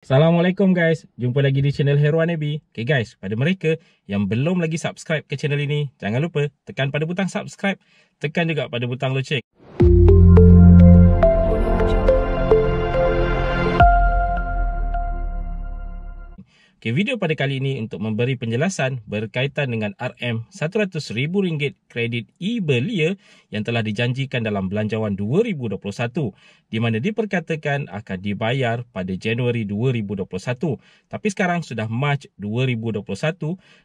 Assalamualaikum guys, jumpa lagi di channel Heroan Nabi. Okay guys, pada mereka yang belum lagi subscribe ke channel ini, jangan lupa tekan pada butang subscribe, tekan juga pada butang loceng. ke video pada kali ini untuk memberi penjelasan berkaitan dengan RM100,000 kredit e-belia yang telah dijanjikan dalam belanjawan 2021 di mana diperkatakan akan dibayar pada Januari 2021. Tapi sekarang sudah Mac 2021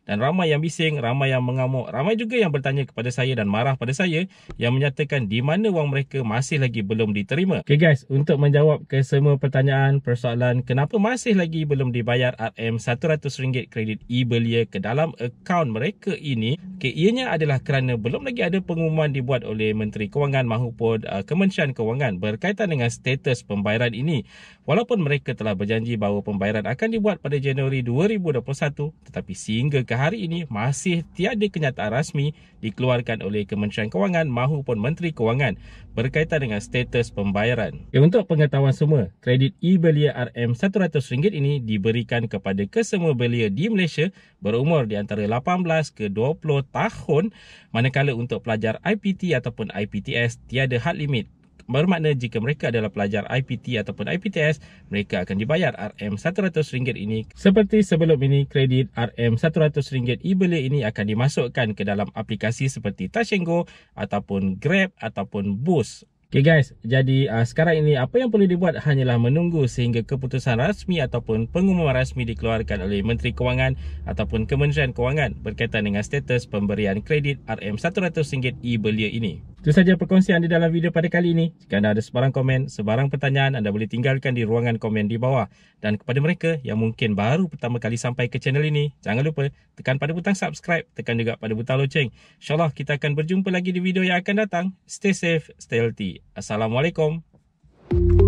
dan ramai yang bising, ramai yang mengamuk, ramai juga yang bertanya kepada saya dan marah pada saya yang menyatakan di mana wang mereka masih lagi belum diterima. Okay guys, untuk menjawab ke semua pertanyaan, persoalan kenapa masih lagi belum dibayar RM100,000 RM100 kredit e-belia ke dalam akaun mereka ini okay, ianya adalah kerana belum lagi ada pengumuman dibuat oleh Menteri Kewangan maupun uh, Kementerian Kewangan berkaitan dengan status pembayaran ini walaupun mereka telah berjanji bahawa pembayaran akan dibuat pada Januari 2021 tetapi sehingga ke hari ini masih tiada kenyataan rasmi dikeluarkan oleh Kementerian Kewangan maupun Menteri Kewangan berkaitan dengan status pembayaran. Okay, untuk pengetahuan semua, kredit e-belia RM100 ini diberikan kepada kesemua belia di Malaysia berumur di antara 18 ke 20 tahun manakala untuk pelajar IPT ataupun IPTS tiada had limit bermakna jika mereka adalah pelajar IPT ataupun IPTS mereka akan dibayar RM100 ini seperti sebelum ini kredit RM100 e-belia ini akan dimasukkan ke dalam aplikasi seperti Touch Go ataupun Grab ataupun Boost Okay guys, jadi uh, sekarang ini apa yang perlu dibuat hanyalah menunggu sehingga keputusan rasmi ataupun pengumuman rasmi dikeluarkan oleh Menteri Kewangan ataupun Kementerian Kewangan berkaitan dengan status pemberian kredit RM100 e-belia ini. Itu saja perkongsian di dalam video pada kali ini. Jika anda ada sebarang komen, sebarang pertanyaan, anda boleh tinggalkan di ruangan komen di bawah. Dan kepada mereka yang mungkin baru pertama kali sampai ke channel ini, jangan lupa tekan pada butang subscribe, tekan juga pada butang loceng. InsyaAllah kita akan berjumpa lagi di video yang akan datang. Stay safe, stay healthy. Assalamualaikum. Thank you.